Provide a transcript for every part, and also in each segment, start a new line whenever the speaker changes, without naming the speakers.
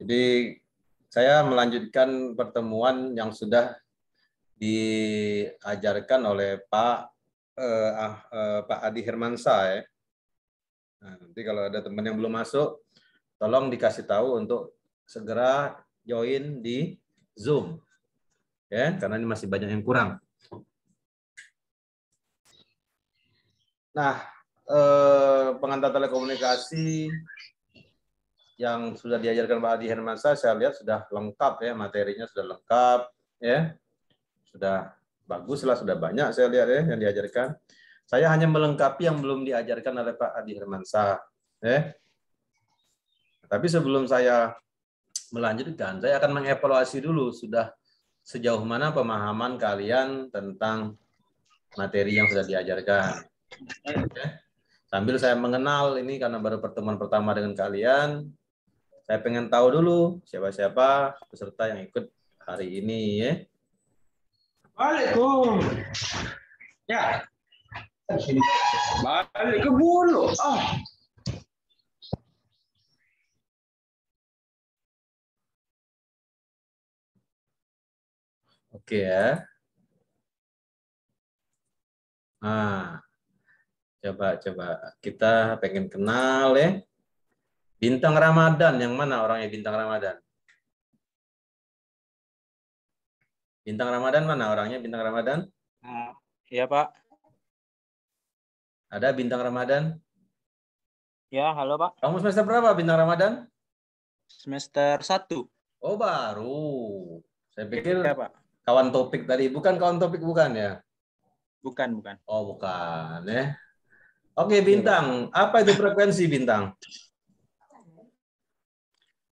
Jadi saya melanjutkan pertemuan yang sudah diajarkan oleh Pak eh, ah, eh, Pak Adi Hermansa ya. Nah, nanti kalau ada teman yang belum masuk, tolong dikasih tahu untuk segera join di Zoom. Ya, karena ini masih banyak yang kurang. Nah, eh, pengantar telekomunikasi yang sudah diajarkan Pak Adi Hermansyah saya lihat sudah lengkap ya materinya sudah lengkap ya sudah bagus lah sudah banyak saya lihat ya yang diajarkan saya hanya melengkapi yang belum diajarkan oleh Pak Adi Hermansyah ya tapi sebelum saya melanjutkan saya akan mengevaluasi dulu sudah sejauh mana pemahaman kalian tentang materi yang sudah diajarkan ya. sambil saya mengenal ini karena baru pertemuan pertama dengan kalian saya pengen tahu dulu siapa-siapa peserta yang ikut hari ini ya.
Waalaikum. Ya. Balik ke bulu. Oh. Oke ya.
Nah, coba coba kita pengen kenal ya. Bintang Ramadan, yang mana orangnya bintang Ramadan? Bintang Ramadan mana orangnya bintang Ramadan? Hmm, iya Pak. Ada bintang Ramadan? Ya, halo Pak. Kamu semester berapa bintang Ramadan? Semester 1. Oh, baru. Saya iya, pikir ya, Pak. kawan topik tadi. Bukan kawan topik, bukan ya? Bukan, bukan. Oh, bukan. Ya. Oke, iya, bintang. Apa itu frekuensi bintang?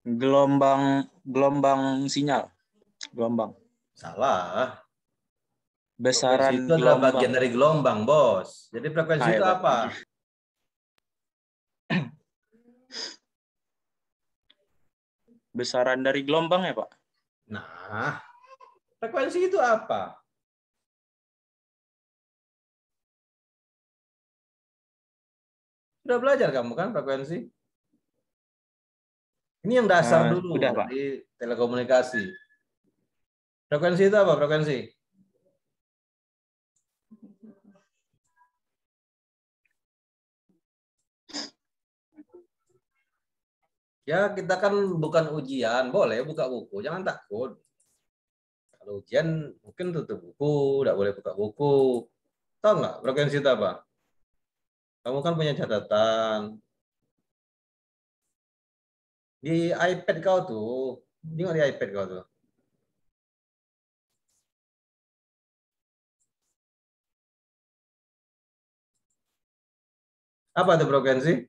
Gelombang gelombang sinyal. Gelombang. Salah. Besaran frekuensi itu adalah gelombang. bagian dari gelombang, Bos.
Jadi frekuensi Ayo, ah, itu iya, apa?
Besaran dari gelombang ya, Pak?
Nah,
frekuensi itu apa? Sudah belajar kamu kan frekuensi?
Ini yang dasar nah, dulu udah, di telekomunikasi. Frekuensi itu apa? Frekuensi? Ya, kita kan bukan ujian. Boleh buka buku, jangan takut. Kalau ujian mungkin tutup buku, tidak boleh buka buku. Tahu nggak frekuensi itu apa? Kamu kan punya catatan, di iPad kau tuh, tengok di iPad kau tuh. Apa tuh frekuensi?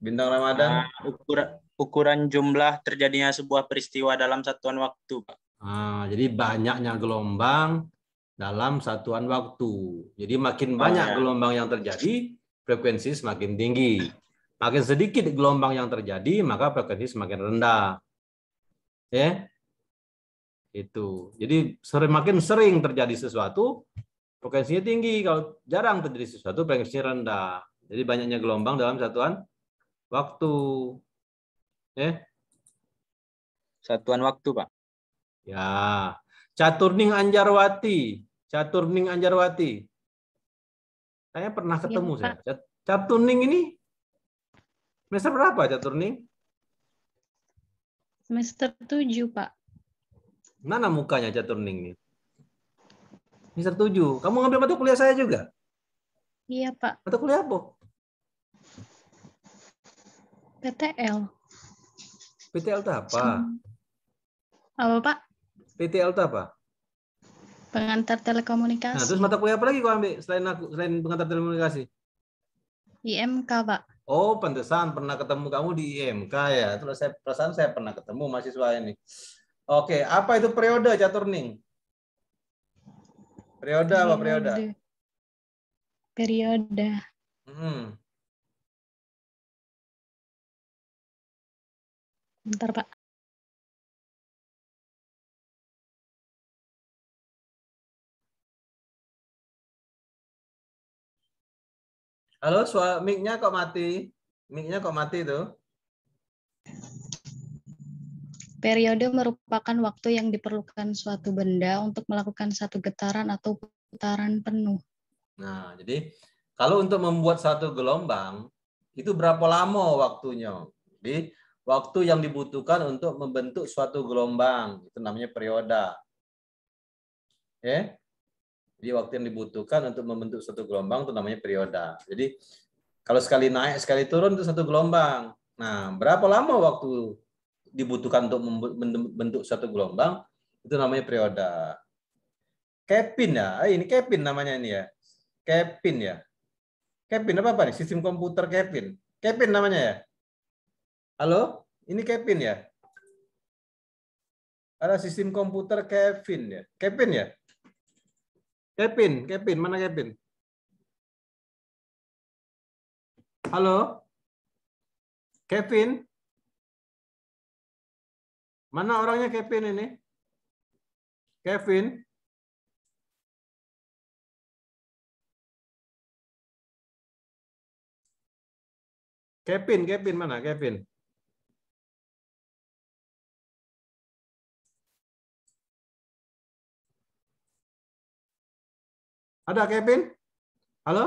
Bintang Ramadan? Uh, ah, ukuran, ukuran jumlah terjadinya sebuah peristiwa dalam satuan waktu, Pak. Ah, jadi banyaknya gelombang dalam satuan waktu. Jadi makin banyak oh, gelombang yang terjadi, frekuensi semakin tinggi. Makin sedikit gelombang yang terjadi, maka frekuensi semakin rendah. Ya. Itu. Jadi semakin sering terjadi sesuatu, frekuensinya tinggi. Kalau jarang terjadi sesuatu, frekuensinya rendah. Jadi banyaknya gelombang dalam satuan waktu. Ya. Satuan waktu, Pak.
Ya.
Caturning Anjarwati. Caturning Anjarwati. Saya pernah ketemu ya, saya. Caturning ini Semester berapa, Caturni?
Semester 7, Pak.
Mana mukanya Caturning nih? Semester 7. Kamu ngambil mata kuliah saya juga? Iya, Pak. Mata kuliah apa?
PTL.
PTL itu apa? Apa, Pak? PTL itu apa?
Pengantar telekomunikasi. Nah,
terus mata kuliah apa lagi kau ambil selain aku, selain pengantar telekomunikasi?
IMK, Pak.
Oh, pantesan pernah ketemu kamu di IMK ya. Terus saya perasaan saya pernah ketemu mahasiswa ini. Oke, apa itu periode catur Periode, periode. apa periode?
Periode. Hmm. Bentar, Pak.
Halo, suara mic-nya kok mati? Mic-nya kok mati itu?
Periode merupakan waktu yang diperlukan suatu benda untuk melakukan satu getaran atau putaran penuh.
Nah, jadi kalau untuk membuat satu gelombang, itu berapa lama waktunya? Jadi, waktu yang dibutuhkan untuk membentuk suatu gelombang, itu namanya periode, Ya, jadi waktu yang dibutuhkan untuk membentuk satu gelombang itu namanya perioda. Jadi kalau sekali naik, sekali turun itu satu gelombang. Nah, berapa lama waktu dibutuhkan untuk membentuk satu gelombang? Itu namanya perioda. Kevin ya, eh, ini Kevin namanya ini ya. Kevin ya. Kevin apa apa nih? Sistem komputer Kevin. Kevin namanya ya. Halo, ini Kevin ya. Ada sistem komputer Kevin ya. Kevin ya. Kevin, Kevin, mana Kevin?
Halo? Kevin? Mana orangnya Kevin ini? Kevin? Kevin, Kevin mana? Kevin. Ada Kevin? Halo?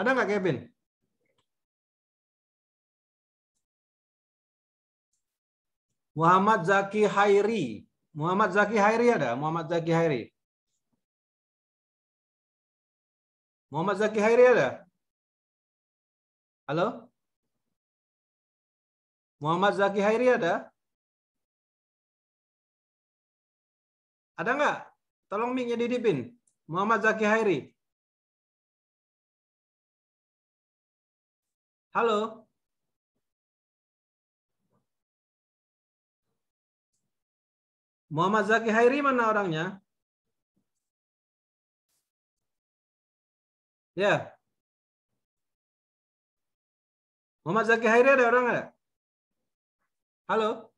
Ada nggak Kevin? Muhammad Zaki Hairi. Muhammad Zaki Hairi ada? Muhammad Zaki Hairi. Muhammad Zaki Hairi ada? Halo? Muhammad Zaki Hairi ada? Ada nggak? Tolong mic-nya didipin. Muhammad Zaki Hairi. Halo. Muhammad Zaki Hairi mana orangnya? Ya. Muhammad Zaki Hairi ada orang nggak? Halo?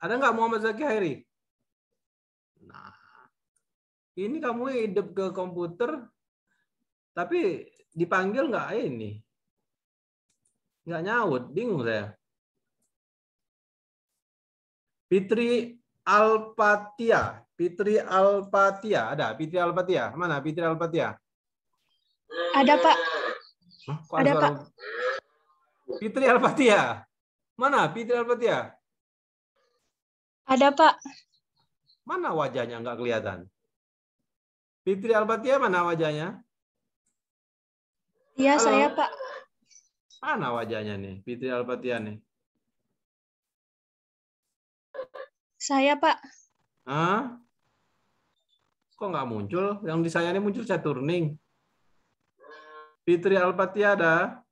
Ada nggak Muhammad Zaki Hairi?
ini kamu hidup ke komputer tapi dipanggil nggak ini nggak nyaut bingung saya Fitri Alpatia Fitri Alpatia ada Fitri Alpatia mana Fitri Alpatia
ada Pak Hah, ada Pak
Fitri Alpatia mana Fitri Alpatia ada Pak mana wajahnya nggak kelihatan Fitri Albatia mana wajahnya?
Iya, saya Pak.
Mana wajahnya nih, Fitri Albatia nih?
Saya Pak.
Hah? Kok nggak muncul? Yang di saya ini muncul saya turning. Fitri Alpatia ada?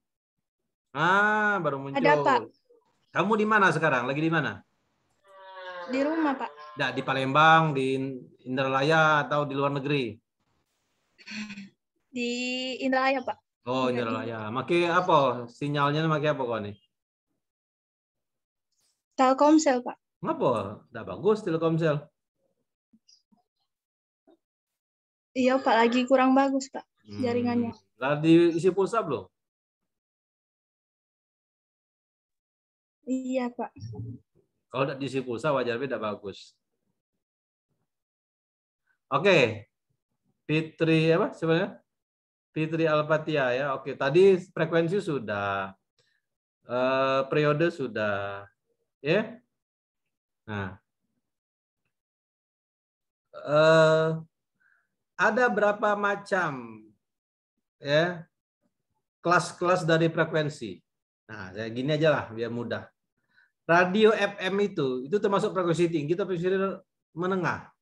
Ah, baru muncul. Ada, Pak. Kamu di mana sekarang? Lagi di mana?
Di rumah, Pak.
Nah, di Palembang, di Indralaya, atau di luar negeri?
Di Indralaya, Pak.
Oh, Indralaya. Maki apa? Sinyalnya maki apa kau nih?
Telkomsel, Pak.
Ngapa? Tidak bagus
Telkomsel. Iya, Pak. Lagi kurang bagus, Pak. Hmm. Jaringannya. lagi Lah pulsa belum? Iya, Pak.
Kalau tidak diisi pulsa, wajar tidak bagus. Oke, Fitri apa sebenarnya? Fitri Alpatia ya. Oke, tadi frekuensi sudah. E, periode sudah. Ya. Nah. E, ada berapa macam ya kelas-kelas dari frekuensi? Nah, saya gini aja lah biar mudah. Radio FM itu itu termasuk frekuensi tinggi tapi frekuensi menengah?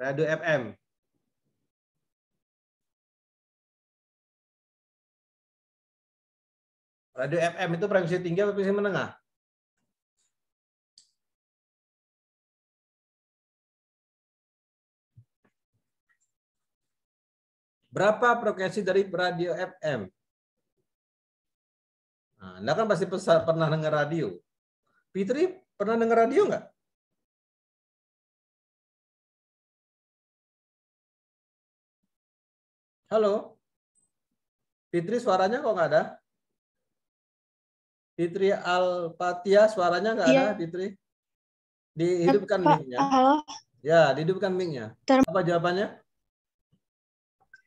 Radio FM
Radio FM itu frekuensi tinggi atau frekuensi menengah?
Berapa frekuensi dari radio FM? Nah, Anda kan pasti pernah dengar radio. Fitri pernah dengar radio nggak? Halo? Fitri suaranya kok nggak ada? Fitri Alpatia suaranya nggak iya. ada Fitri? Dihidupkan mic-nya. Halo. Ya, dihidupkan mic-nya. Term Apa jawabannya?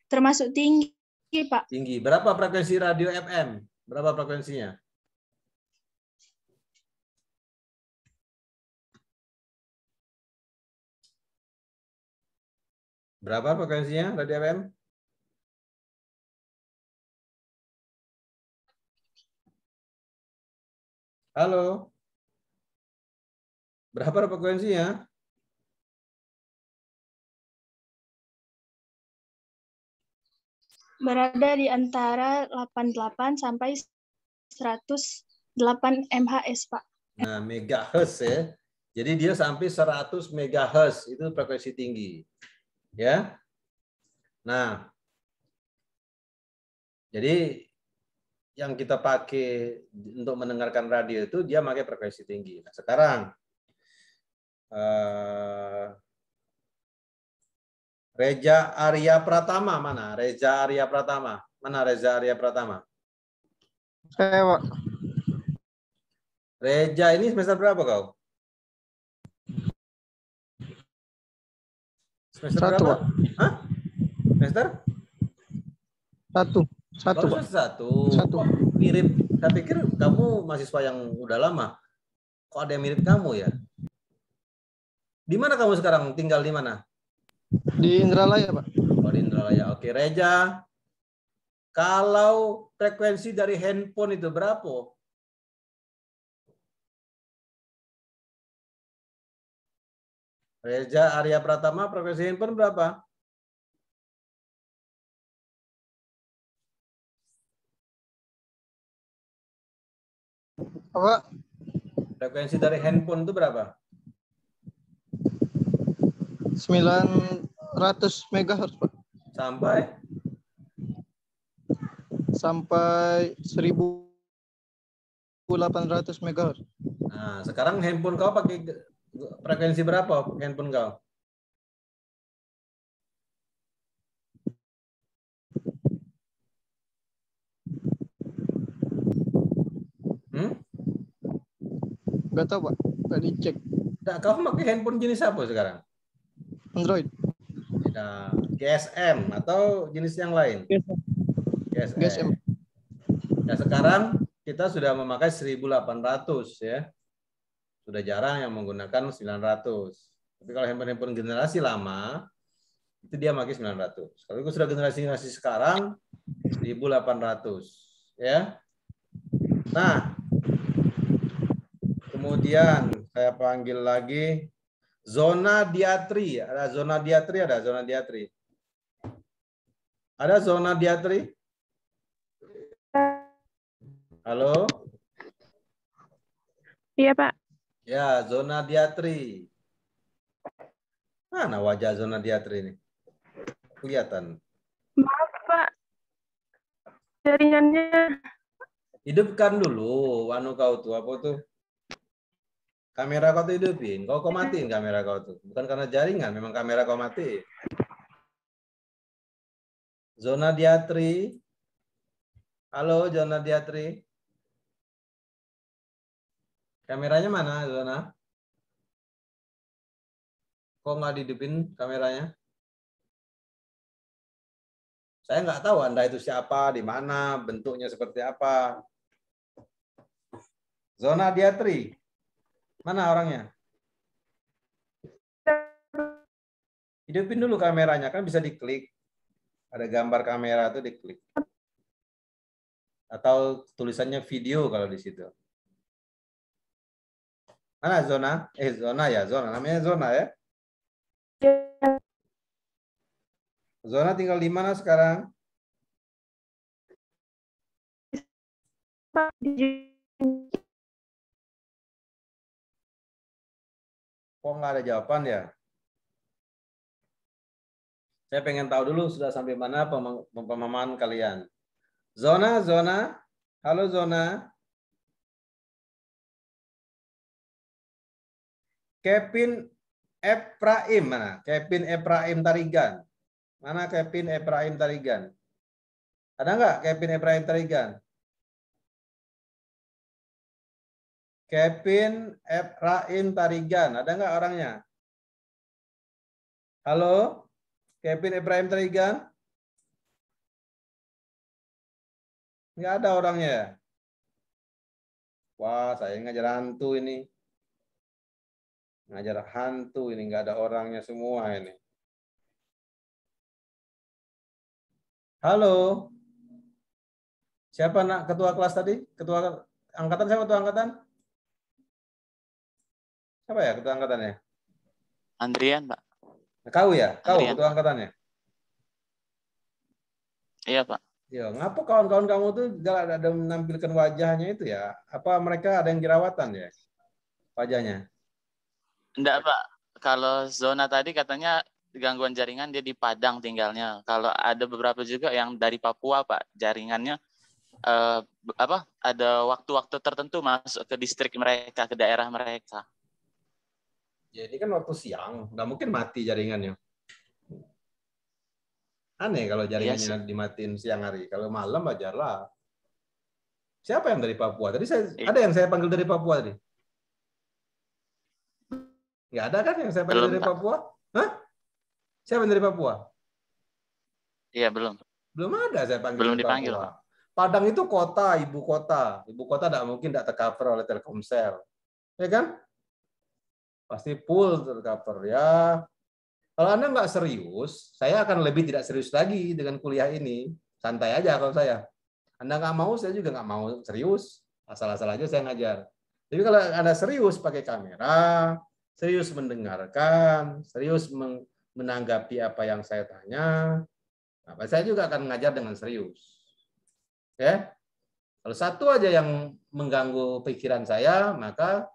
Termasuk tinggi,
Pak. Tinggi. Berapa frekuensi radio FM? Berapa frekuensinya?
Berapa frekuensinya radio FM? Halo. Berapa frekuensinya? Berada di antara 88 sampai 108 MHz, Pak.
Nah, megahertz ya. Jadi dia sampai 100 megahertz itu frekuensi tinggi. Ya. Nah. Jadi yang kita pakai untuk mendengarkan radio itu dia pakai frekuensi tinggi. Nah, sekarang uh, Reja Arya Pratama mana? Reza Arya Pratama. Mana Reza Arya Pratama? Saya, Pak. Reja ini semester berapa kau? Semester Satu, berapa? Pak. Hah? Semester? Satu. Satu. Baru satu. Satu. mirip. Saya pikir kamu mahasiswa yang udah lama. Kok ada yang mirip kamu ya? Di mana kamu sekarang? Tinggal di mana? Di Indralaya, Pak. Oh, di Indralaya. Oke, Reja. Kalau frekuensi dari handphone itu berapa?
Reja Arya Pratama frekuensi handphone berapa?
apa frekuensi dari handphone itu berapa 900 megahertz pak sampai sampai 1800 megahertz nah sekarang handphone kau pakai frekuensi berapa handphone kau Gak tahu pak, gak dicek. Nah, kamu pakai handphone jenis apa sekarang? Android. Nah, GSM atau jenis yang lain? GSM. GSM. GSM. Nah sekarang kita sudah memakai 1800 ya. Sudah jarang yang menggunakan 900. Tapi kalau handphone-handphone generasi lama, itu dia pakai 900. Kalau itu sudah generasi generasi sekarang 1800 ya. Nah, Kemudian saya panggil lagi zona diatri. Ada zona diatri, ada zona diatri. Ada zona diatri? Halo? Iya, Pak. Ya, zona diatri. Mana wajah zona diatri ini? Kelihatan.
Maaf, Pak. Jaringannya.
Hidupkan dulu, anu kau tuh, apa tuh? kamera kau tuh hidupin, kau kau iya. matiin kamera kau tuh. Bukan karena jaringan, memang kamera kau mati. Zona Diatri. Halo Zona Diatri. Kameranya mana Zona? Kok nggak dihidupin kameranya? Saya nggak tahu Anda itu siapa, di mana, bentuknya seperti apa. Zona Diatri. Mana orangnya? Hidupin dulu kameranya, kan bisa diklik. Ada gambar kamera tuh diklik. Atau tulisannya video kalau di situ. Mana zona? Eh zona ya, zona. Namanya zona ya. Zona tinggal di mana
sekarang? Di Kok nggak ada
jawaban ya? Saya pengen tahu dulu sudah sampai mana pemahaman kalian. Zona, zona. Halo zona.
Kevin
Ephraim mana? Kevin Ephraim Tarigan. Mana Kevin Ephraim Tarigan? Ada nggak Kevin Ephraim Tarigan? Kevin F. Raim Tarigan. Ada nggak orangnya? Halo? Kevin Ibrahim Tarigan?
Nggak ada orangnya Wah, saya ngajar hantu ini. Ngajar hantu
ini, nggak ada orangnya semua ini. Halo? Siapa nak ketua kelas tadi? Ketua angkatan siapa ketua angkatan? Siapa ya ketua angkatannya? Andrian, Pak. Nah, kau ya? Kau Andrian. ketua angkatannya? Iya, Pak. Ya, ngapa kawan-kawan kamu tuh ada, ada menampilkan wajahnya itu ya? Apa mereka ada yang jerawatan ya? Wajahnya?
Enggak, Pak. Kalau zona tadi katanya gangguan jaringan dia di Padang tinggalnya. Kalau ada beberapa juga yang dari Papua, Pak. Jaringannya eh, apa? Ada waktu-waktu tertentu masuk ke distrik mereka, ke daerah mereka.
Jadi kan waktu siang, nggak mungkin mati jaringannya. Aneh kalau iya jaringannya yes. dimatiin siang hari. Kalau malam ajarlah. Siapa yang dari Papua? Tadi saya iya. ada yang saya panggil dari Papua tadi. Nggak ada kan yang saya panggil belum, dari Papua? Hah? Siapa yang dari Papua? Iya, belum. Belum ada saya panggil.
Belum dipanggil, Papua.
Padang itu kota, ibu kota. Ibu kota tidak mungkin tidak tercover oleh Telkomsel. Ya kan? Pasti full tercover ya. Kalau Anda nggak serius, saya akan lebih tidak serius lagi dengan kuliah ini. Santai aja kalau saya. Anda nggak mau, saya juga nggak mau serius. Asal-asal aja saya ngajar. Tapi kalau Anda serius pakai kamera, serius mendengarkan, serius menanggapi apa yang saya tanya, apa saya juga akan ngajar dengan serius. ya Kalau satu aja yang mengganggu pikiran saya, maka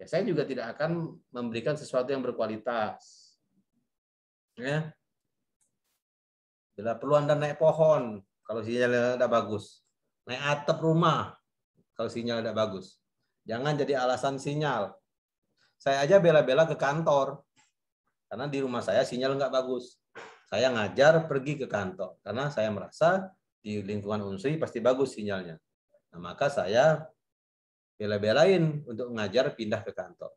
ya saya juga tidak akan memberikan sesuatu yang berkualitas. Ya. Bila perlu Anda naik pohon kalau sinyalnya tidak bagus. Naik atap rumah kalau sinyal tidak bagus. Jangan jadi alasan sinyal. Saya aja bela-bela ke kantor. Karena di rumah saya sinyal nggak bagus. Saya ngajar pergi ke kantor. Karena saya merasa di lingkungan unsri pasti bagus sinyalnya. Nah, maka saya bela-belain untuk ngajar pindah ke kantor.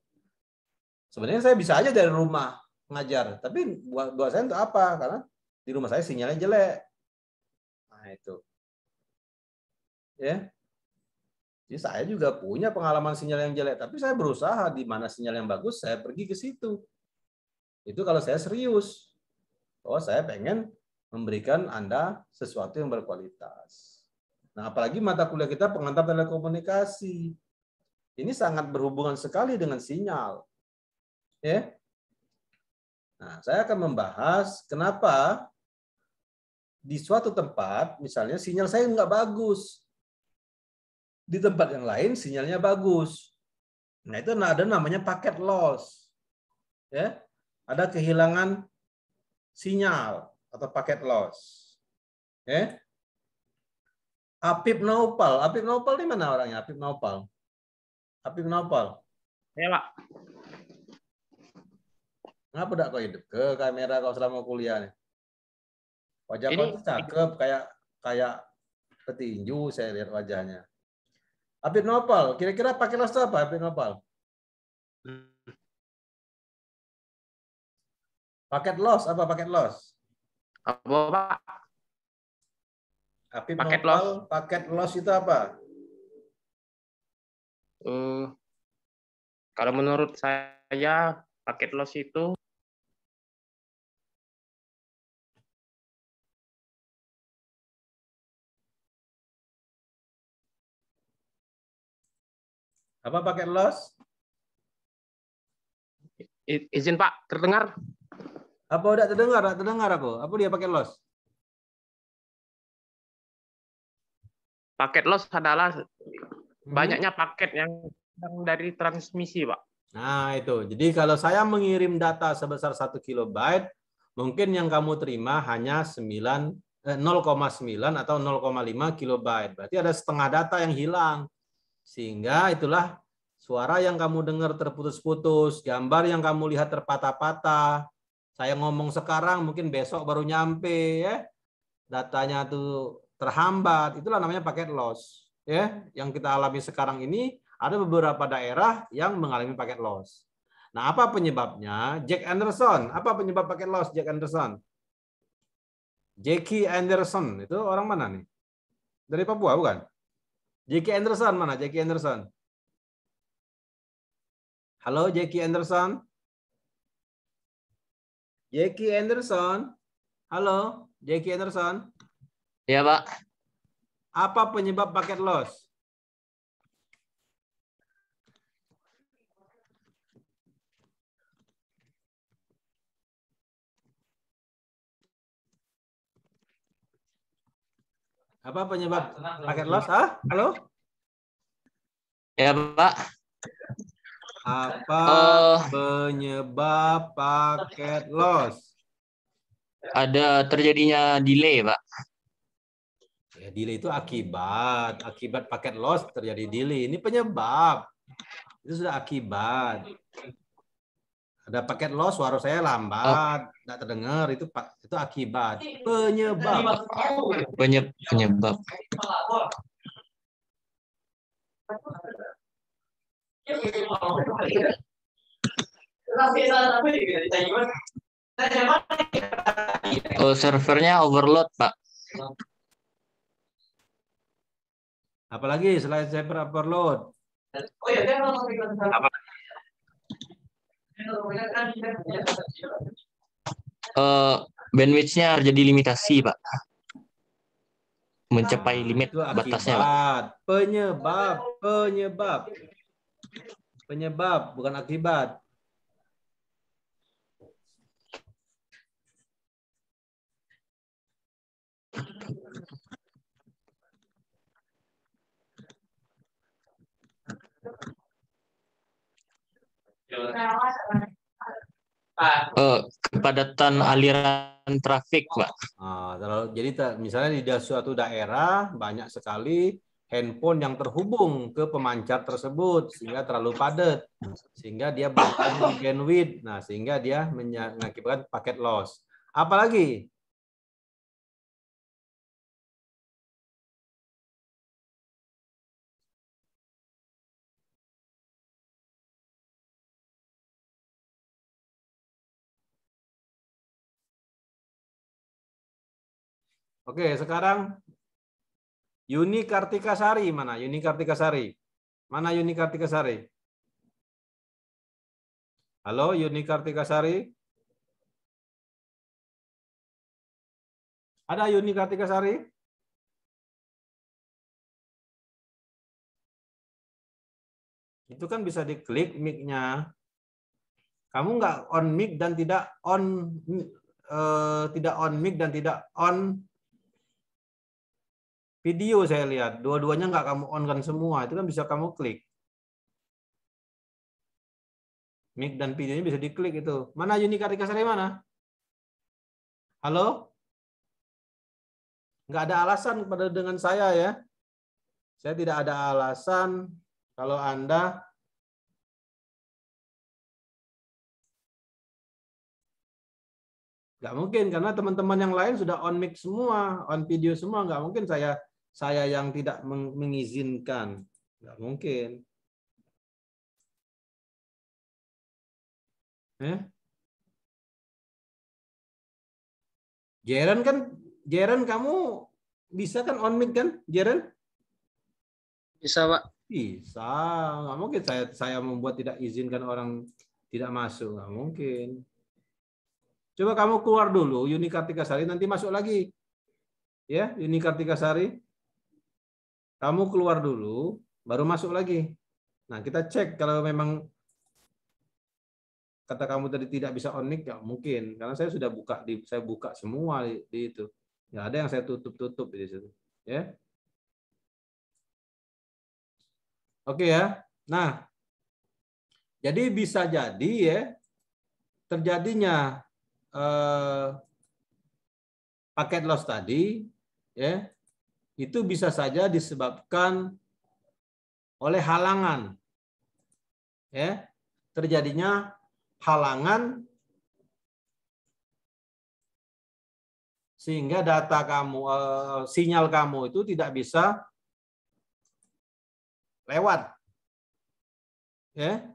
Sebenarnya saya bisa aja dari rumah ngajar, tapi buat, buat saya untuk apa? Karena di rumah saya sinyalnya jelek. Nah itu, ya. Jadi saya juga punya pengalaman sinyal yang jelek, tapi saya berusaha di mana sinyal yang bagus saya pergi ke situ. Itu kalau saya serius. Oh, saya pengen memberikan Anda sesuatu yang berkualitas. Nah, apalagi mata kuliah kita pengantar telekomunikasi. Ini sangat berhubungan sekali dengan sinyal. Ya. Nah, saya akan membahas kenapa di suatu tempat, misalnya sinyal saya nggak bagus. Di tempat yang lain sinyalnya bagus. Nah, itu ada namanya paket loss. Ya. Ada kehilangan sinyal atau paket loss. Ya. Apip Naupal. Apip Naupal di mana orangnya? Apip Naupal. Tapi kenapa? Ya, Pak. Kenapa tidak kau hidup ke kamera kau selama kuliah nih? Wajah ini, kau cakep kayak kayak petinju saya lihat wajahnya. Habib Nopal, kira-kira pakai lasso apa Habib Nopal? Paket loss apa paket loss? Apa Pak? Habib paket Nopal, paket loss itu apa?
uh, kalau menurut saya paket loss itu
apa paket loss? I, izin Pak, terdengar? Apa udah terdengar? Udah terdengar apa? Apa dia paket loss?
Paket loss adalah Mhm. banyaknya
paket yang dari transmisi, Pak. Nah, itu. Jadi kalau saya mengirim data sebesar 1 kilobyte, mungkin yang kamu terima hanya 9 0,9 eh, atau 0,5 kilobyte. Berarti ada setengah data yang hilang. Sehingga itulah suara yang kamu dengar terputus-putus, gambar yang kamu lihat terpatah-patah. Saya ngomong sekarang mungkin besok baru nyampe ya. Datanya tuh terhambat. Itulah namanya paket loss ya yang kita alami sekarang ini ada beberapa daerah yang mengalami paket loss. Nah, apa penyebabnya? Jack Anderson. Apa penyebab paket loss Jack Anderson? Jackie Anderson itu orang mana nih? Dari Papua bukan? Jackie Anderson mana? Jackie Anderson. Halo Jackie Anderson. Jackie Anderson. Halo Jackie Anderson. Iya, Pak. Apa penyebab paket loss? Apa penyebab paket loss? Ah, halo? Ya, Pak. Apa uh, penyebab paket loss? Ada terjadinya delay, Pak. Ya, delay itu akibat. Akibat paket loss terjadi delay. Ini penyebab. Itu sudah akibat. Ada paket loss, suara saya lambat, tidak terdengar. Itu itu akibat.
Penyebab.
penyebab penyebab.
Oh, servernya overload, Pak.
Apalagi selain cyber overload.
Oh ya, saya mau
Uh, harus eh, jadi limitasi, Pak. Mencapai limit itu batasnya, Pak. Penyebab, penyebab, penyebab, bukan akibat. uh, kepadatan
aliran trafik, Pak.
Uh, jadi misalnya di suatu daerah banyak sekali handphone yang terhubung ke pemancar tersebut sehingga terlalu padat, sehingga dia bukan bandwidth, nah sehingga dia mengakibatkan paket loss. Apalagi Oke, sekarang Yuni Kartika Sari mana? Yuni Kartika Sari. Mana Yuni Kartika Sari? Halo Yuni Kartika
Sari? Ada Yuni Kartika Sari?
Itu kan bisa diklik mic-nya. Kamu nggak on mic dan tidak on uh, tidak on mic dan tidak on Video saya lihat, dua-duanya nggak kamu on kan semua, itu kan bisa kamu klik. Mic dan videonya bisa diklik itu. Mana Yunika dari mana? Halo? Nggak ada alasan pada dengan saya ya. Saya tidak ada alasan
kalau Anda
Nggak mungkin, karena teman-teman yang lain sudah on mic semua, on video semua. Nggak mungkin saya saya yang tidak mengizinkan. Nggak mungkin. Eh?
Jaren kan, Jaren kamu
bisa kan on mic kan, Jaren? Bisa, Pak. Bisa. Nggak mungkin saya saya membuat tidak izinkan orang tidak masuk. Nggak mungkin. Coba kamu keluar dulu Yuni Kartika Sari, nanti masuk lagi. Ya, Yuni Kartika Sari. Kamu keluar dulu, baru masuk lagi. Nah, kita cek kalau memang kata kamu tadi tidak bisa onik ya mungkin karena saya sudah buka di saya buka semua di, di itu. Ya ada yang saya tutup-tutup di situ, ya. Oke ya. Nah, jadi bisa jadi ya terjadinya eh, paket loss tadi ya itu bisa saja disebabkan oleh halangan. Ya, terjadinya halangan sehingga data kamu eh, sinyal kamu itu tidak bisa lewat. Ya.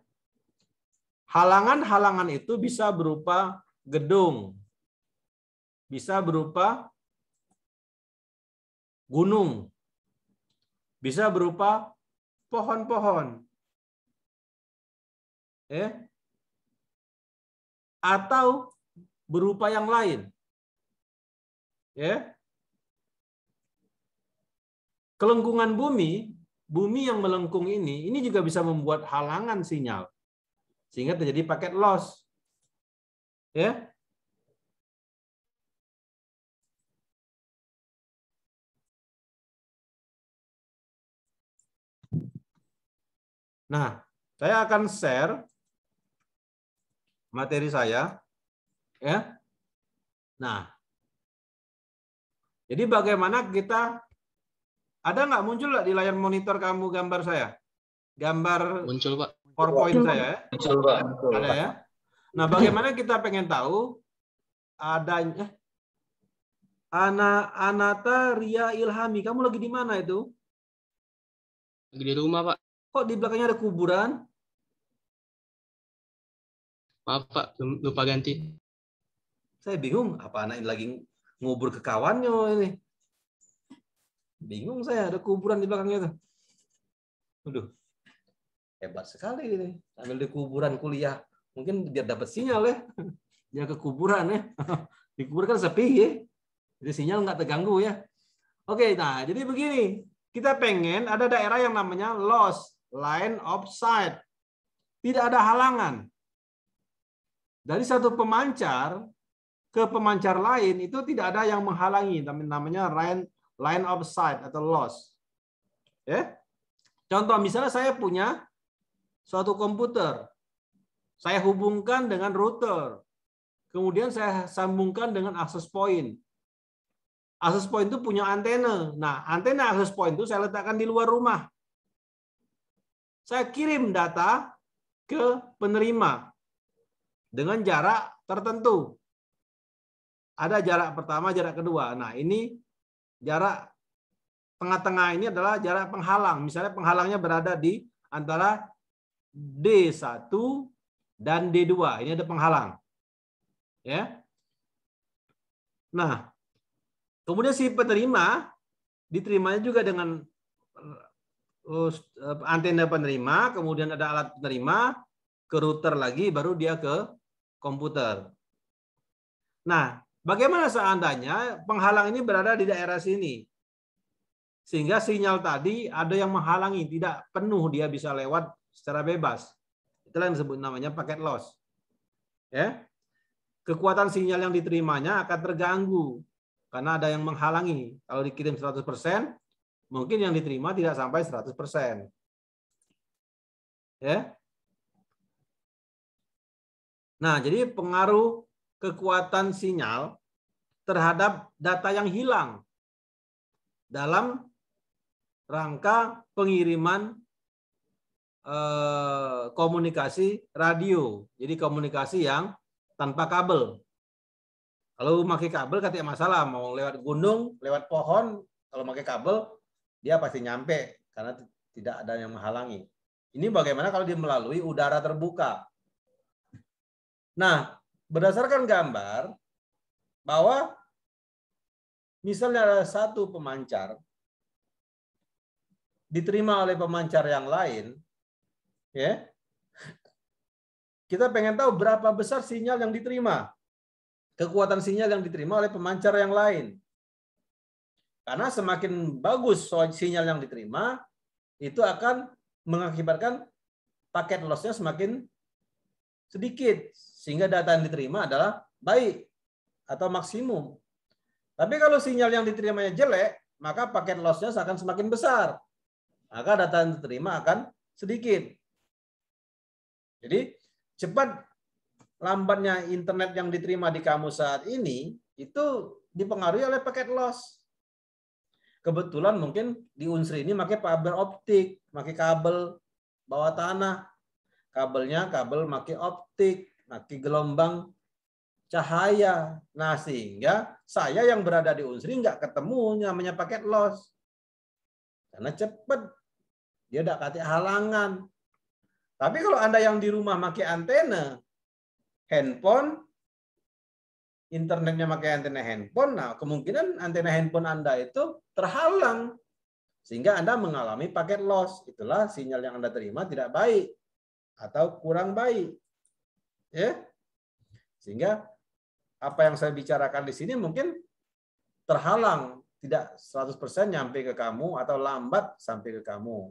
Halangan-halangan itu bisa berupa gedung, bisa berupa gunung, bisa berupa pohon-pohon, eh, atau berupa yang lain, ya. Kelengkungan bumi, bumi yang melengkung ini, ini juga bisa membuat halangan sinyal, sehingga terjadi paket loss,
ya. Nah, saya akan share materi saya
ya. Nah, jadi bagaimana kita ada nggak muncul nggak di layar monitor kamu gambar saya? Gambar muncul pak. PowerPoint saya ya? Muncul pak. Ada ya. Nah, bagaimana kita pengen tahu adanya eh, Ana Anata Ria Ilhami, kamu lagi di mana itu?
Lagi di rumah pak. Kok di
belakangnya ada kuburan? Maaf Pak, lupa ganti. Saya bingung, apa anak ini lagi ngubur ke kawannya ini? Bingung saya, ada kuburan di belakangnya tuh. Aduh, hebat sekali ini. Ambil di kuburan kuliah. Mungkin biar dapat sinyal ya. Dia ke kuburan ya. Di kuburan kan sepi ya. Jadi sinyal nggak terganggu ya. Oke, nah jadi begini. Kita pengen ada daerah yang namanya lost line of sight. Tidak ada halangan. Dari satu pemancar ke pemancar lain itu tidak ada yang menghalangi namanya line line of sight atau loss. Ya. Contoh misalnya saya punya suatu komputer. Saya hubungkan dengan router. Kemudian saya sambungkan dengan access point. Access point itu punya antena. Nah, antena access point itu saya letakkan di luar rumah saya kirim data ke penerima dengan jarak tertentu. Ada jarak pertama, jarak kedua. Nah, ini jarak tengah-tengah ini adalah jarak penghalang. Misalnya penghalangnya berada di antara D1 dan D2. Ini ada penghalang. Ya. Nah, kemudian si penerima diterimanya juga dengan Eh, antena penerima, kemudian ada alat penerima, ke router lagi, baru dia ke komputer. Nah, bagaimana seandainya penghalang ini berada di daerah sini? Sehingga sinyal tadi ada yang menghalangi, tidak penuh dia bisa lewat secara bebas. Itulah yang disebut namanya paket loss. Ya. Kekuatan sinyal yang diterimanya akan terganggu karena ada yang menghalangi. Kalau dikirim 100%, mungkin yang diterima tidak sampai 100%. Ya. Nah, jadi pengaruh kekuatan sinyal terhadap data yang hilang dalam rangka pengiriman eh, komunikasi radio. Jadi komunikasi yang tanpa kabel. Kalau pakai kabel katanya masalah, mau lewat gunung, lewat pohon, kalau pakai kabel dia pasti nyampe karena tidak ada yang menghalangi. Ini bagaimana kalau dia melalui udara terbuka? Nah, berdasarkan gambar bahwa misalnya ada satu pemancar diterima oleh pemancar yang lain, ya. Kita pengen tahu berapa besar sinyal yang diterima. Kekuatan sinyal yang diterima oleh pemancar yang lain. Karena semakin bagus sinyal yang diterima, itu akan mengakibatkan paket lossnya semakin sedikit. Sehingga data yang diterima adalah baik atau maksimum. Tapi kalau sinyal yang diterimanya jelek, maka paket lossnya akan semakin besar. Maka data yang diterima akan sedikit. Jadi cepat lambatnya internet yang diterima di kamu saat ini itu dipengaruhi oleh paket loss kebetulan mungkin di Unsri ini pakai fiber optik, pakai kabel bawah tanah. Kabelnya kabel pakai optik, pakai gelombang cahaya. Nah, sehingga saya yang berada di Unsri nggak ketemu namanya paket loss. Karena cepat. Dia nggak kasih halangan. Tapi kalau Anda yang di rumah pakai antena, handphone, internetnya pakai antena handphone, nah kemungkinan antena handphone Anda itu terhalang sehingga Anda mengalami paket loss. Itulah sinyal yang Anda terima tidak baik atau kurang baik. Ya. Sehingga apa yang saya bicarakan di sini mungkin terhalang, tidak 100% nyampe ke kamu atau lambat sampai ke kamu.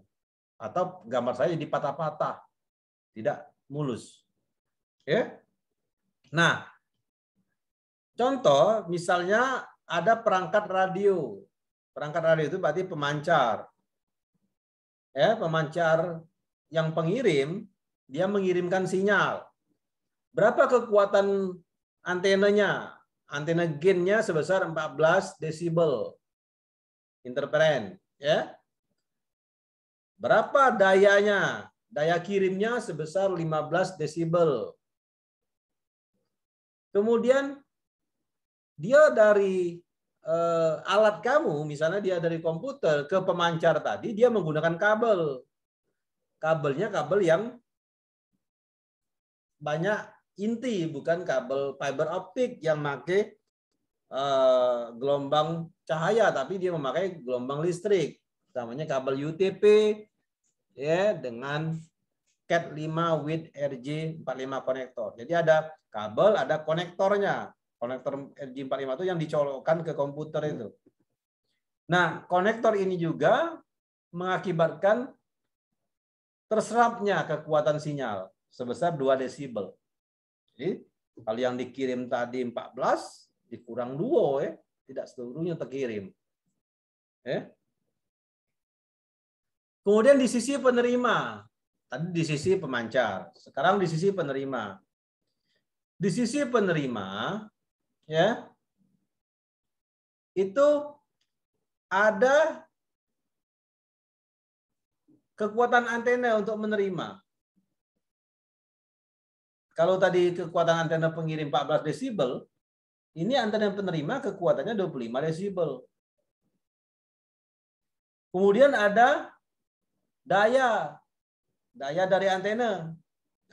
Atau gambar saya jadi patah-patah, tidak mulus. Ya. Nah, Contoh, misalnya ada perangkat radio. Perangkat radio itu berarti pemancar. Ya, pemancar yang pengirim, dia mengirimkan sinyal. Berapa kekuatan antenanya? Antena gain-nya sebesar 14 desibel. Interperen. Ya. Berapa dayanya? Daya kirimnya sebesar 15 desibel. Kemudian dia dari uh, alat kamu, misalnya dia dari komputer ke pemancar tadi, dia menggunakan kabel. Kabelnya kabel yang banyak inti, bukan kabel fiber optik yang pakai uh, eh, gelombang cahaya, tapi dia memakai gelombang listrik. Namanya kabel UTP ya dengan Cat5 with RJ45 konektor. Jadi ada kabel, ada konektornya. Konektor rj 45 itu yang dicolokkan ke komputer itu. Nah, konektor ini juga mengakibatkan terserapnya kekuatan sinyal sebesar 2 desibel. Jadi kalau yang dikirim tadi 14 dikurang 2 eh tidak seluruhnya terkirim. Eh Kemudian di sisi penerima, tadi di sisi pemancar, sekarang di sisi penerima. Di sisi penerima ya itu
ada kekuatan antena untuk
menerima. Kalau tadi kekuatan antena pengirim 14 desibel, ini antena penerima kekuatannya 25 desibel. Kemudian ada daya. Daya dari antena.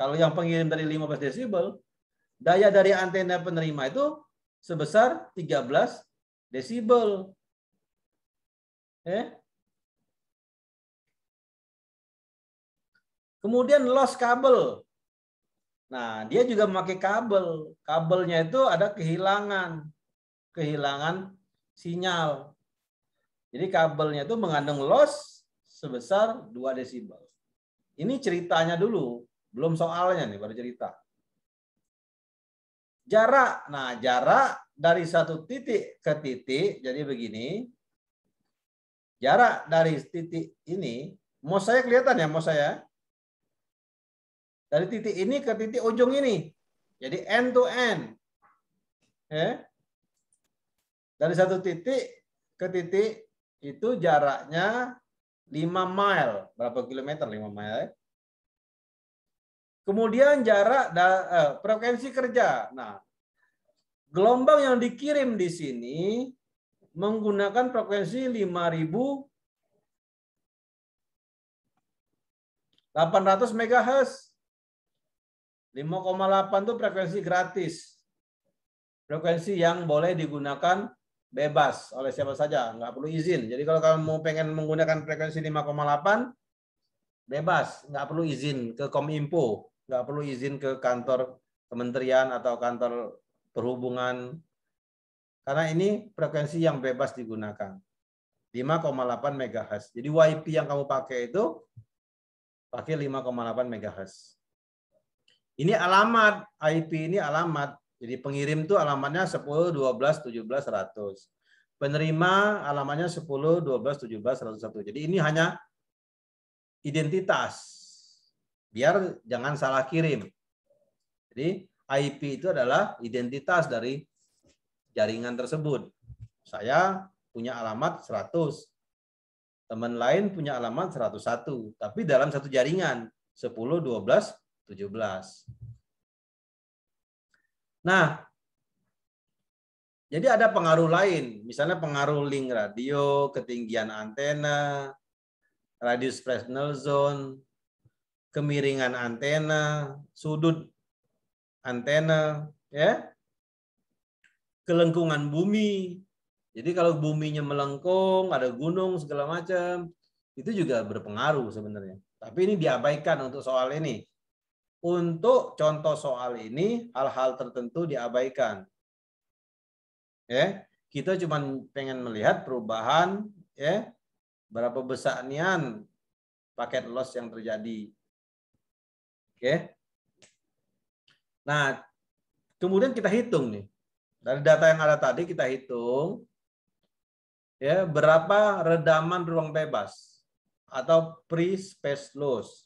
Kalau yang pengirim dari 15 desibel, daya dari antena penerima itu sebesar 13 desibel. Eh? Kemudian loss kabel. Nah, dia juga memakai kabel. Kabelnya itu ada kehilangan. Kehilangan sinyal. Jadi kabelnya itu mengandung loss sebesar 2 desibel. Ini ceritanya dulu, belum soalnya nih, baru cerita jarak. Nah, jarak dari satu titik ke titik, jadi begini. Jarak dari titik ini, mau saya kelihatan ya, mau saya. Dari titik ini ke titik ujung ini. Jadi end to end. Eh? Ya. Dari satu titik ke titik itu jaraknya 5 mile. Berapa kilometer 5 mile? Kemudian jarak da, eh, frekuensi kerja. Nah, gelombang yang dikirim di sini menggunakan frekuensi 5.800 MHz. 5,8 itu frekuensi gratis. Frekuensi yang boleh digunakan bebas oleh siapa saja, nggak perlu izin. Jadi kalau kamu pengen menggunakan frekuensi 5,8 bebas, nggak perlu izin ke Kominfo nggak perlu izin ke kantor kementerian atau kantor perhubungan karena ini frekuensi yang bebas digunakan 5,8 MHz. Jadi WiFi yang kamu pakai itu pakai 5,8 MHz. Ini alamat IP ini alamat. Jadi pengirim tuh alamatnya 10 12 17 100. Penerima alamatnya 10 12 17 101. Jadi ini hanya identitas biar jangan salah kirim. Jadi IP itu adalah identitas dari jaringan tersebut. Saya punya alamat 100. Teman lain punya alamat 101, tapi dalam satu jaringan 10, 12, 17. Nah, jadi ada pengaruh lain, misalnya pengaruh link radio, ketinggian antena, radius Fresnel zone, kemiringan antena, sudut antena, ya. Kelengkungan bumi. Jadi kalau buminya melengkung, ada gunung segala macam, itu juga berpengaruh sebenarnya. Tapi ini diabaikan untuk soal ini. Untuk contoh soal ini, hal-hal tertentu diabaikan. Ya, kita cuma pengen melihat perubahan ya berapa besarnya paket loss yang terjadi Oke. Nah, kemudian kita hitung nih. Dari data yang ada tadi kita hitung ya berapa redaman ruang bebas atau pre space loss.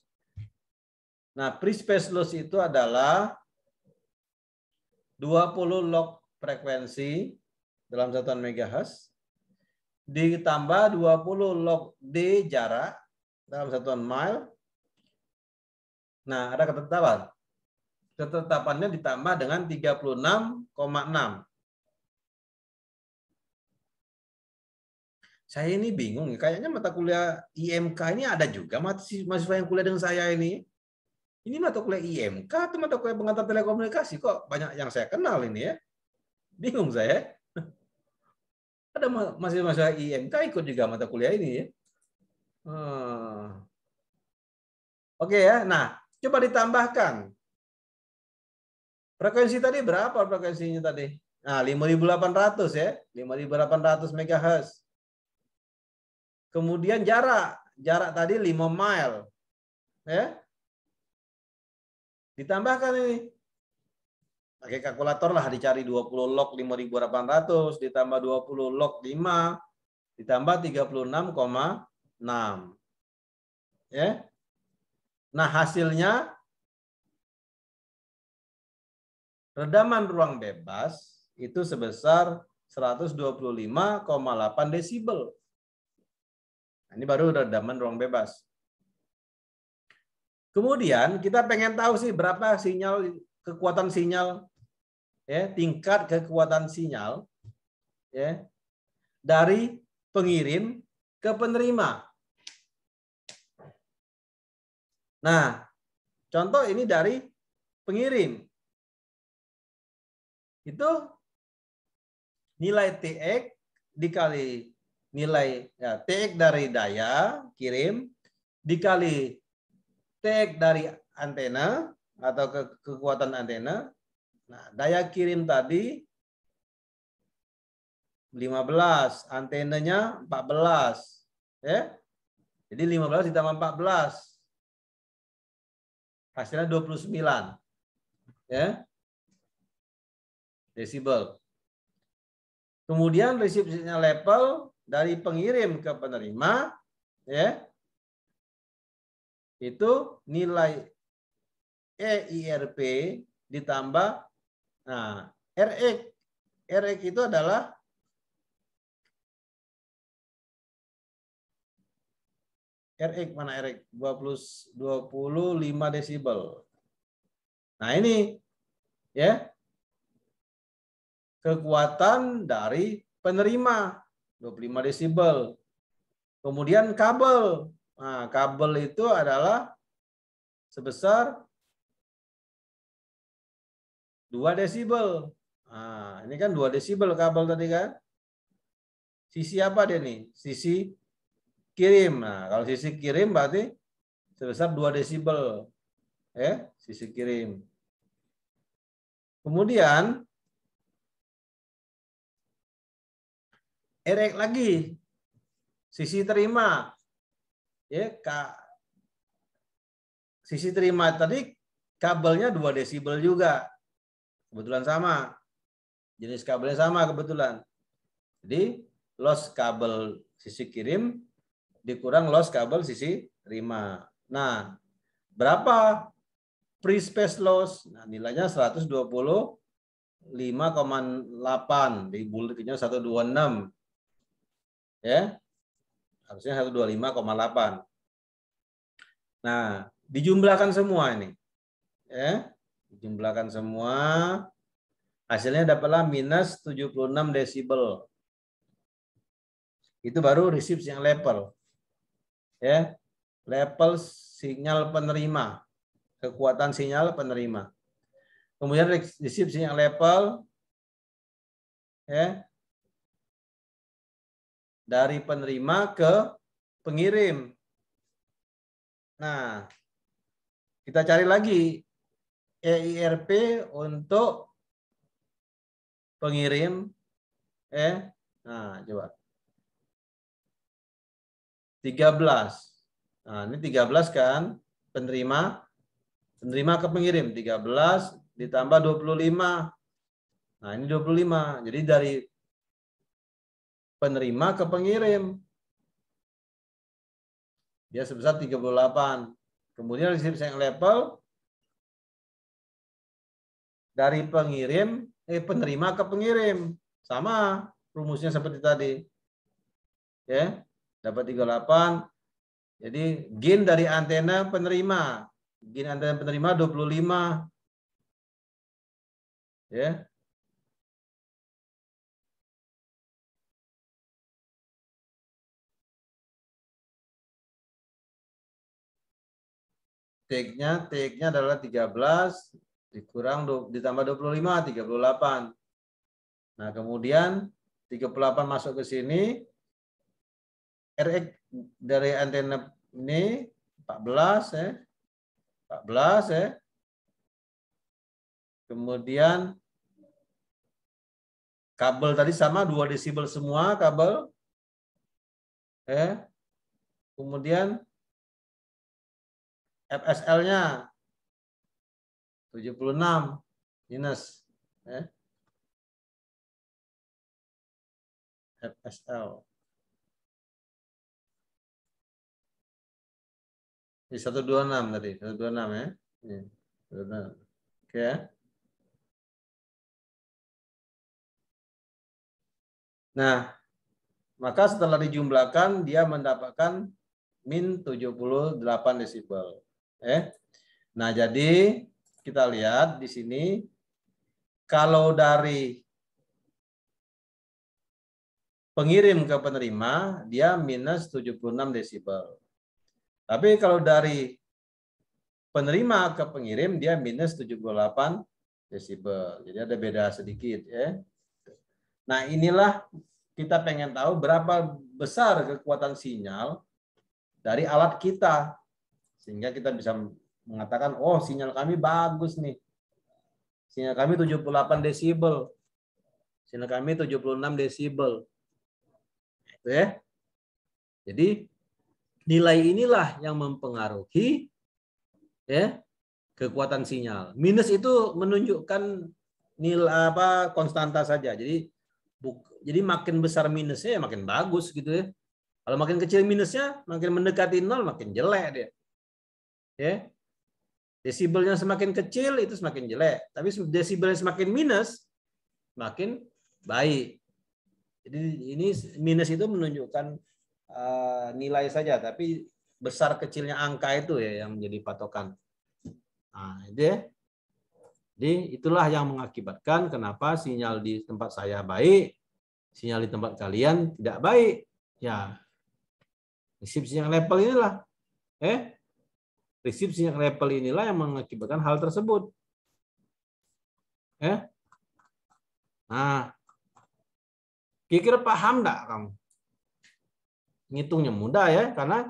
Nah, pre space loss itu adalah 20 log frekuensi dalam satuan megahertz ditambah 20 log D jarak dalam satuan mile Nah, ada ketetapan. Ketetapannya ditambah dengan 36,6. Saya ini bingung, kayaknya mata kuliah IMK ini ada juga mahasiswa yang kuliah dengan saya ini. Ini mata kuliah IMK atau mata kuliah pengantar telekomunikasi kok banyak yang saya kenal ini ya. Bingung saya. Ada masih mahasiswa IMK ikut juga mata kuliah ini ya. Hmm. Oke ya. Nah, Coba ditambahkan. Frekuensi tadi berapa frekuensinya tadi? Nah, 5800 ya. 5800 MHz. Kemudian jarak. Jarak tadi 5 mile. Ya. Ditambahkan ini. Pakai kalkulator lah dicari 20 log 5800 ditambah 20 log 5 ditambah 36,6. Ya. Nah, hasilnya redaman ruang bebas itu sebesar 125,8 desibel. Nah, ini baru redaman ruang bebas. Kemudian kita pengen tahu sih berapa sinyal kekuatan sinyal ya, tingkat kekuatan sinyal ya dari pengirim ke penerima. Nah, contoh ini dari pengirim. Itu nilai TX dikali nilai ya, TX dari daya kirim dikali TX dari antena atau ke kekuatan antena. Nah, daya kirim tadi 15, antenanya 14. Ya. Jadi 15 ditambah 14
hasilnya 29. Ya.
Desibel. Kemudian resipsinya level dari pengirim ke penerima ya. Itu nilai EIRP ditambah nah RX e. RX e itu adalah RX mana RX? 20 25 desibel. Nah, ini ya. Kekuatan dari penerima 25 desibel. Kemudian kabel. Nah, kabel itu adalah sebesar 2 desibel. Nah, ini kan 2 desibel kabel tadi kan. Sisi apa dia nih? Sisi kirim. Nah, kalau sisi kirim berarti sebesar 2 desibel. Ya, sisi kirim. Kemudian
erek lagi
sisi terima. Ya, ka, sisi terima tadi kabelnya 2 desibel juga. Kebetulan sama. Jenis kabelnya sama kebetulan. Jadi loss kabel sisi kirim dikurang loss kabel sisi terima. Nah, berapa free space loss? Nah, nilainya 125,8 di bulletinnya 126. Ya. Harusnya 125,8. Nah, dijumlahkan semua ini. Ya, dijumlahkan semua. Hasilnya dapatlah minus 76 desibel. Itu baru receive yang level ya level sinyal penerima kekuatan sinyal penerima kemudian receive sinyal level ya dari penerima ke pengirim nah kita cari lagi EIRP untuk pengirim eh nah coba 13. Nah, ini 13 kan penerima penerima ke pengirim 13 ditambah 25. Nah, ini 25. Jadi dari penerima ke pengirim dia sebesar 38. Kemudian receiving level dari pengirim eh penerima ke pengirim. Sama rumusnya seperti tadi. Ya. Dapat 38. Jadi gain dari antena penerima. Gain antena penerima 25. Ya. Take-nya, take-nya adalah 13, dikurang ditambah 25, 38. Nah, kemudian 38 masuk ke sini, RX dari antena ini 14 ya. 14 ya. Kemudian kabel tadi sama 2 desibel semua kabel.
Ya. Kemudian FSL-nya 76 minus ya. Eh. FSL Ini 126 tadi, 126 ya. Ini, iya, 126. Oke ya.
Nah, maka setelah dijumlahkan dia mendapatkan min 78 desibel. Eh. Nah, jadi kita lihat di sini kalau dari pengirim ke penerima dia minus 76 desibel. Tapi kalau dari penerima ke pengirim dia minus 78 desibel. Jadi ada beda sedikit ya. Nah, inilah kita pengen tahu berapa besar kekuatan sinyal dari alat kita sehingga kita bisa mengatakan oh sinyal kami bagus nih. Sinyal kami 78 desibel. Sinyal kami 76 desibel. Itu ya. Jadi Nilai inilah yang mempengaruhi ya kekuatan sinyal. Minus itu menunjukkan nilai apa konstanta saja. Jadi buk, jadi makin besar minusnya ya makin bagus gitu ya. Kalau makin kecil minusnya, makin mendekati nol makin jelek dia. Ya. Desibelnya semakin kecil itu semakin jelek, tapi desibelnya semakin minus makin baik. Jadi ini minus itu menunjukkan Eh, nilai saja, tapi besar kecilnya angka itu ya yang menjadi patokan. Nah, itu ya. Jadi itulah yang mengakibatkan kenapa sinyal di tempat saya baik, sinyal di tempat kalian tidak baik. Ya, prinsip sinyal level inilah. Eh, ya. prinsip sinyal level inilah yang mengakibatkan hal tersebut. Eh, nah, kira-kira paham tidak kamu? ngitungnya mudah ya, karena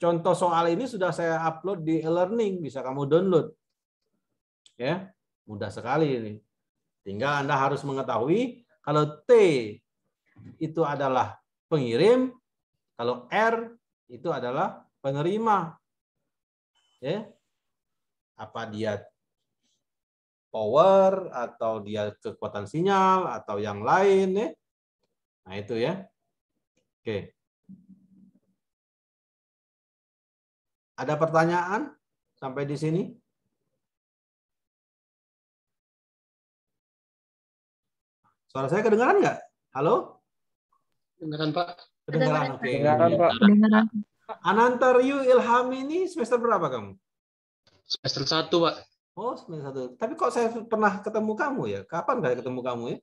contoh soal ini sudah saya upload di e-learning, bisa kamu download. Ya, mudah sekali ini. Tinggal Anda harus mengetahui kalau T itu adalah pengirim, kalau R itu adalah penerima. Ya. Apa dia power atau dia kekuatan sinyal atau yang lain ya.
Nah, itu ya. Oke.
Ada pertanyaan sampai di sini? Suara saya kedengaran nggak? Halo? Kedengaran, Pak. Kedengaran, oke. Kedengaran, Pak. Kedengaran. Ananta Ryu Ilham ini semester berapa kamu? Semester 1, Pak. Oh, semester 1. Tapi kok saya pernah ketemu kamu ya? Kapan saya ketemu kamu ya?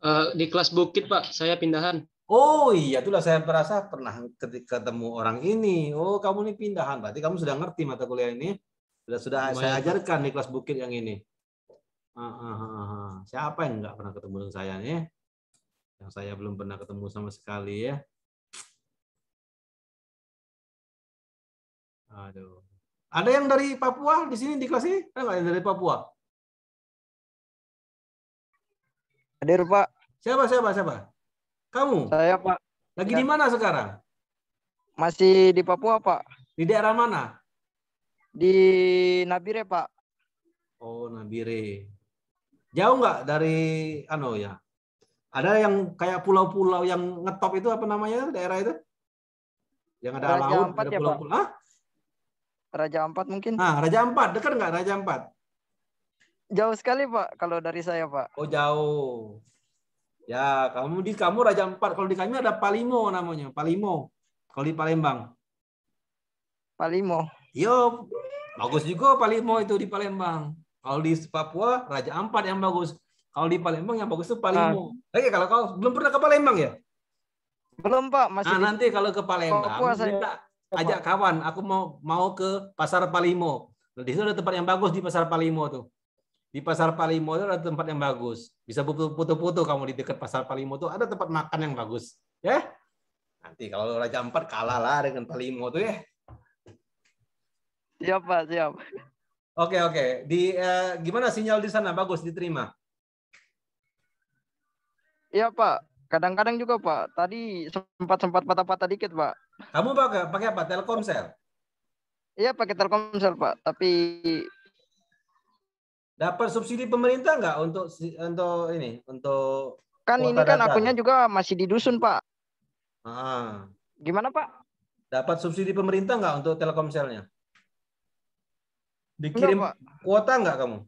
Uh, di kelas Bukit, Pak. Saya pindahan. Oh iya, itulah saya merasa pernah ketemu orang ini. Oh kamu ini pindahan, berarti kamu sudah ngerti mata kuliah ini. Sudah sudah Lumayan. saya ajarkan di kelas bukit yang ini. Uh, uh, uh, Siapa yang nggak pernah ketemu dengan saya nih? Yang saya belum pernah ketemu sama sekali ya.
Aduh.
Ada yang dari Papua
di sini di kelas ini? Ada yang dari Papua? Ada Pak. Siapa siapa
siapa? Kamu? Saya Pak. Lagi ya. di mana sekarang? Masih di Papua Pak. Di daerah mana? Di Nabire Pak.
Oh Nabire. Jauh nggak dari ano ya? Ada yang kayak pulau-pulau yang ngetop itu apa namanya daerah itu? Yang ada Raja laut, Ampat ada ya, pulau-pulau. Ya,
Raja Ampat mungkin. Nah, Raja Ampat dekat nggak Raja Ampat? Jauh sekali Pak kalau dari saya Pak. Oh
jauh. Ya, kamu di kamu Raja Empat. Kalau di kami ada Palimo namanya. Palimo. Kalau di Palembang. Palimo. Yo, iya, bagus juga Palimo itu di Palembang. Kalau di Papua Raja Empat yang bagus. Kalau di Palembang yang bagus itu Palimo. Nah. Oke, kalau kau belum pernah ke Palembang ya? Belum Pak, masih. Nah, nanti kalau ke Palembang Papua, saya... minta ajak kawan. Aku mau mau ke Pasar Palimo. Di situ ada tempat yang bagus di Pasar Palimo tuh. Di Pasar Palimo itu ada tempat yang bagus. Bisa putu-putu kamu di dekat Pasar Palimo itu ada tempat makan yang bagus. Ya, nanti kalau Raja Ampat kalah lah dengan Palimo itu ya.
Siap Pak, siap.
Oke oke. Di eh, gimana sinyal di sana bagus diterima?
Iya Pak. Kadang-kadang juga Pak. Tadi sempat sempat patah-patah dikit Pak.
Kamu pakai pakai apa? Telkomsel?
Iya pakai Telkomsel Pak. Tapi
Dapat subsidi pemerintah nggak untuk untuk ini untuk kan ini kan data? akunnya
juga masih di dusun pak.
Ah. Gimana pak? Dapat subsidi pemerintah nggak untuk Telkomselnya? Dikirim enggak, kuota nggak kamu?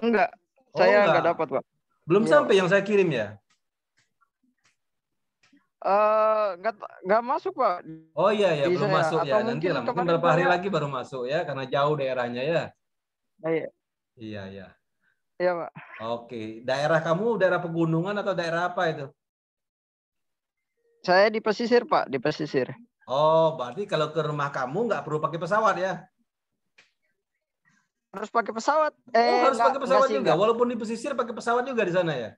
Enggak, oh, saya nggak dapat pak. Belum ya. sampai yang saya kirim ya?
Eh, nggak uh, nggak masuk pak. Oh iya ya belum saya. masuk ya. Atau ya nanti lah mungkin beberapa hari lagi
baru masuk ya karena jauh daerahnya ya. Iya. Iya, iya. Iya, Pak. Oke. Daerah kamu daerah pegunungan atau daerah apa itu?
Saya di pesisir, Pak. Di pesisir.
Oh, berarti kalau ke rumah kamu nggak perlu pakai pesawat ya? Harus pakai
pesawat. Oh, eh, oh, harus pakai pesawat enggak, juga. Enggak.
Walaupun di pesisir pakai pesawat juga di sana ya?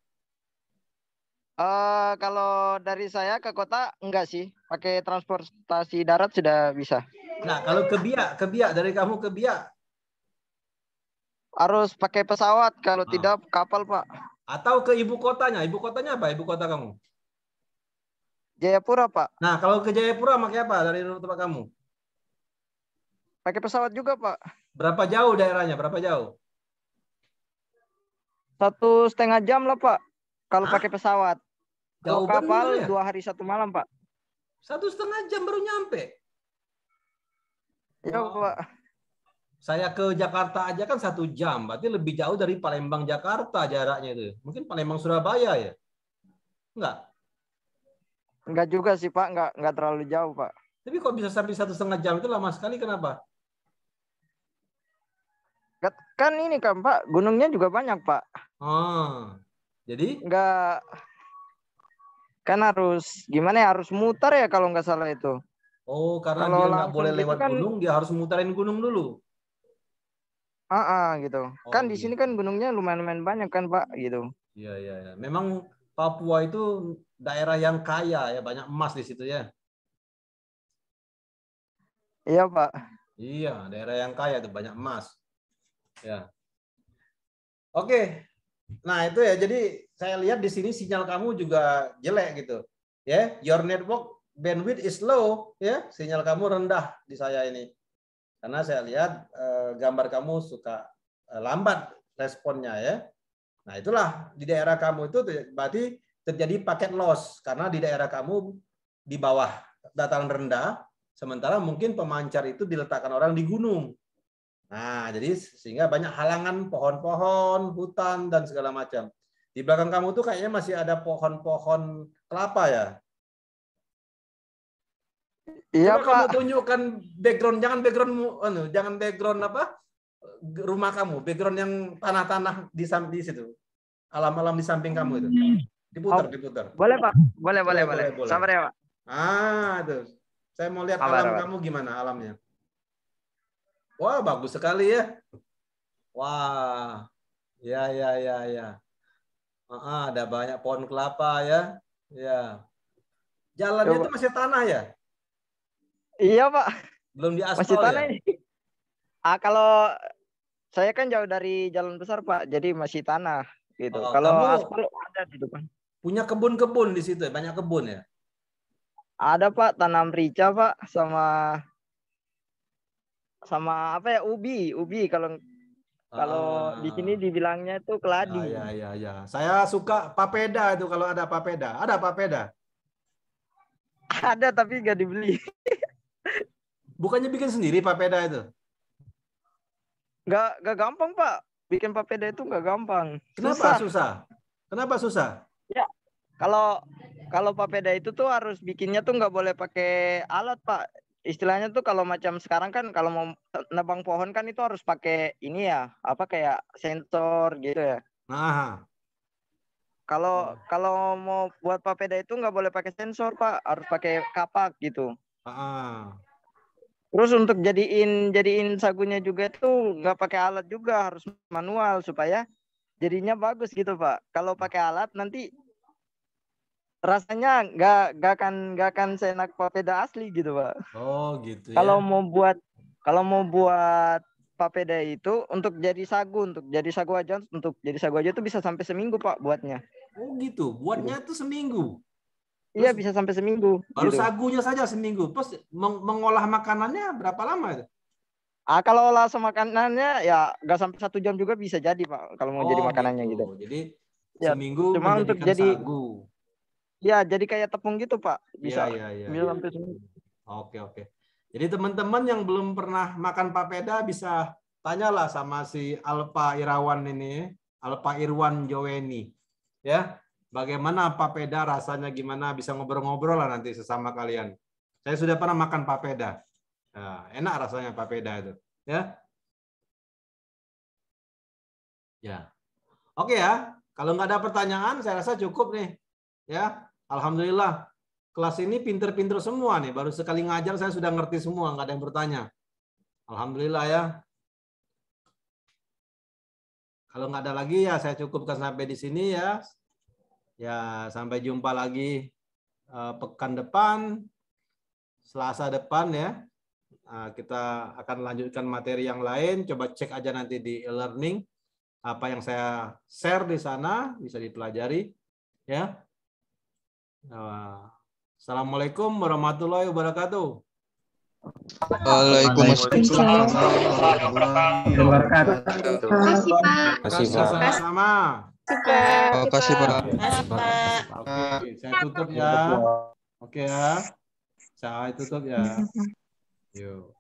Uh, kalau dari saya ke kota enggak sih, pakai transportasi darat sudah bisa.
Nah, kalau ke Biak, ke Biak dari
kamu ke Biak harus pakai pesawat, kalau ah. tidak kapal, Pak.
Atau ke ibu kotanya. Ibu kotanya apa? Ibu kota kamu?
Jayapura, Pak. Nah, kalau
ke Jayapura pakai apa dari tempat kamu?
Pakai pesawat juga, Pak.
Berapa jauh daerahnya? Berapa jauh?
Satu setengah jam lah, Pak. Kalau ah. pakai pesawat. Jauh kalau kapal, ya? dua hari satu malam, Pak.
Satu setengah jam baru nyampe?
ya wow. Pak.
Saya ke Jakarta aja kan satu jam, berarti lebih jauh dari Palembang Jakarta jaraknya itu. Mungkin Palembang Surabaya ya?
Enggak? Enggak juga sih Pak, enggak enggak terlalu jauh Pak.
Tapi kok bisa sampai satu setengah jam itu lama sekali, kenapa?
Kan ini kan Pak, gunungnya juga banyak Pak.
Oh, jadi?
Enggak, kan harus gimana ya harus mutar ya kalau nggak salah itu. Oh, karena kalau dia nggak boleh gitu lewat kan, gunung, dia harus mutarin gunung dulu. Ah, uh, gitu. Oh, kan iya. di sini kan gunungnya lumayan-lumayan banyak kan, Pak, gitu.
Iya, iya, iya. Memang Papua itu daerah yang kaya ya, banyak emas di situ ya. Iya, Pak. Iya, daerah yang kaya itu banyak emas. Ya. Oke. Nah, itu ya. Jadi saya lihat di sini sinyal kamu juga jelek gitu. Ya, yeah? your network bandwidth is low, ya. Yeah? Sinyal kamu rendah di saya ini. Karena saya lihat eh, gambar kamu suka eh, lambat responnya ya. Nah, itulah di daerah kamu itu ya, berarti terjadi paket loss karena di daerah kamu di bawah dataran rendah, sementara mungkin pemancar itu diletakkan orang di gunung. Nah, jadi sehingga banyak halangan pohon-pohon, hutan dan segala macam. Di belakang kamu tuh kayaknya masih ada pohon-pohon kelapa ya. Iya Pak. Kamu tunjukkan background, jangan background, anu, jangan background apa? Rumah kamu, background yang tanah-tanah di samping situ, alam-alam di samping kamu itu. Hmm. Diputar, oh. diputar. Boleh Pak, boleh, boleh, boleh. boleh. Sabar ya Ah, itu. Saya mau lihat Sabar, alam Pak. kamu gimana alamnya. Wah, bagus sekali ya. Wah, ya, ya, ya, ya. Ah, ada banyak pohon kelapa ya. Ya. Jalannya itu masih tanah ya? Iya pak. Belum di aspal Masih tanah ya?
ini. Ah kalau saya kan jauh dari jalan besar pak, jadi masih tanah
gitu. Oh, kalau aspal ada di depan. Punya kebun-kebun di situ, ya? banyak kebun ya?
Ada pak, tanam rica pak, sama sama apa ya ubi ubi kalau ah. kalau di ah. sini dibilangnya itu keladi. Iya ya
iya, ya. Saya suka papeda itu kalau ada papeda. Ada papeda?
Ada tapi nggak dibeli. Bukannya bikin sendiri papeda itu? Gak, gak gampang pak. Bikin papeda itu gak gampang. Kenapa susah? susah? Kenapa susah? Ya, kalau kalau papeda itu tuh harus bikinnya tuh nggak boleh pakai alat pak. Istilahnya tuh kalau macam sekarang kan kalau mau nebang pohon kan itu harus pakai ini ya apa kayak sensor gitu ya. Nah. Kalau kalau mau buat papeda itu nggak boleh pakai sensor pak, harus pakai kapak gitu. Ah. Terus untuk jadiin jadiin sagunya juga itu nggak pakai alat juga harus manual supaya jadinya bagus gitu pak. Kalau pakai alat nanti rasanya nggak nggak akan nggak akan seenak papeda asli gitu pak.
Oh gitu. Ya. Kalau mau
buat kalau mau buat papeda itu untuk jadi sagu untuk jadi sagu aja untuk jadi sagu aja tuh bisa sampai seminggu pak buatnya.
Oh gitu. Buatnya
tuh seminggu. Iya bisa sampai seminggu.
Baru gitu. sagunya saja seminggu. Terus meng mengolah makanannya berapa lama itu?
Ah kalau olah makanannya ya nggak sampai satu jam juga bisa jadi pak kalau mau oh, jadi makanannya gitu. gitu.
Jadi ya, seminggu cuma untuk jadi sagu.
Ya jadi kayak tepung gitu pak ya, bisa. Iya iya. Ya, ya. ya. seminggu.
Oke oke. Jadi teman-teman yang belum pernah makan papeda bisa tanyalah sama si Alpa Irawan ini, Alpa Irwan Joweni. Ya, Bagaimana papeda rasanya gimana bisa ngobrol-ngobrol lah nanti sesama kalian. Saya sudah pernah makan papeda. Nah, enak rasanya papeda itu, ya. Ya. Oke ya. Kalau nggak ada pertanyaan, saya rasa cukup nih. Ya, alhamdulillah. Kelas ini pinter-pinter semua nih. Baru sekali ngajar saya sudah ngerti semua, nggak ada yang bertanya. Alhamdulillah ya. Kalau nggak ada lagi ya saya cukupkan sampai di sini ya. Ya, sampai jumpa lagi eh, pekan depan, Selasa depan ya. Eh, kita akan lanjutkan materi yang lain. Coba cek aja nanti di e-learning apa yang saya share di sana bisa dipelajari ya. Eh, Assalamualaikum warahmatullahi wabarakatuh.
Waalaikumsalam
warahmatullahi wabarakatuh.
Terima kasih Pak. Terima kasih
Pak kasih Pak. Terima kasih Pak.
Pak. Oke, saya tutup ya.
Oke ya. Saya tutup ya. Yuk.